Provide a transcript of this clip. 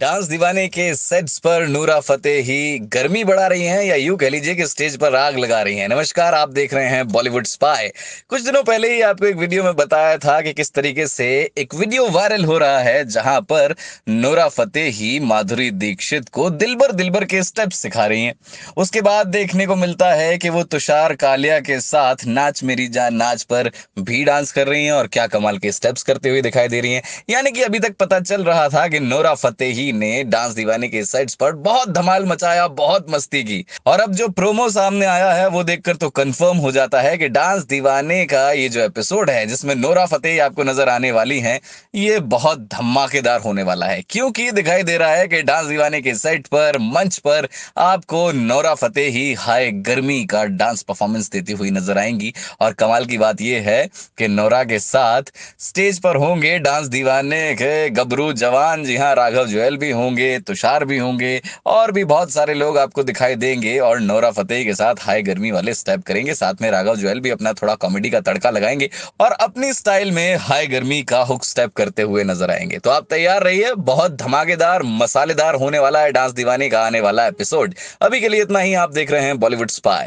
dance दीवाने के sets पर नूरा ही गर्मी बढ़ा रही हैं या यू कह लीजिए कि स्टेज पर राग लगा रही हैं नमस्कार आप देख रहे हैं बॉलीवुड स्पाई कुछ दिनों पहले ही आपको एक वीडियो में बताया था कि किस तरीके से एक वीडियो वायरल हो रहा है जहां पर नूरा ही माधुरी दीक्षित को दिलबर दिलबर के स्टेप सिखा रही हैं उसके बाद देखने को मिलता है कि वो तुषार कालिया के साथ नाच मेरी जान नाच पर भी डांस कर रही हैं और क्या कमाल के स्टेप्स करते हुए दिखाई दे रही हैं यानी कि अभी तक पता चल रहा था कि नोरा फतेह जी ने डांस दीवाने के साइड्स पर बहुत धमाल मचाया बहुत मस्ती की और अब जो प्रोमो सामने आया है वो देखकर तो कंफर्म हो जाता है कि डांस दीवाने का ये जो एपिसोड है जिसमें नोरा फतेह आपको नजर आने वाली है ये बहुत धमाकेदार होने वाला है क्योंकि दिखाई दे रहा है कि डांस दीवाने के सेट पर मंच पर आपको नोरा फतेह ही हाई गर्मी का डांस परफॉर्मेंस देती हुई नजर आएंगी और कमाल की बात यह है कि नोरा के साथ स्टेज पर होंगे डांस दीवाने के गबरू जवान जी हाँ राघव जुएल मंडल भी होंगे तुषार भी होंगे और भी बहुत सारे लोग आपको दिखाई देंगे और नौरा फतेही के साथ हाई गर्मी वाले स्टेप करेंगे साथ में राघव जोयल भी अपना थोड़ा कॉमेडी का तड़का लगाएंगे और अपनी स्टाइल में हाई गर्मी का हुक स्टेप करते हुए नजर आएंगे तो आप तैयार रहिए बहुत धमाकेदार मसालेदार होने वाला है डांस दीवाने का आने वाला एपिसोड अभी के लिए इतना ही आप देख रहे हैं बॉलीवुड स्पाय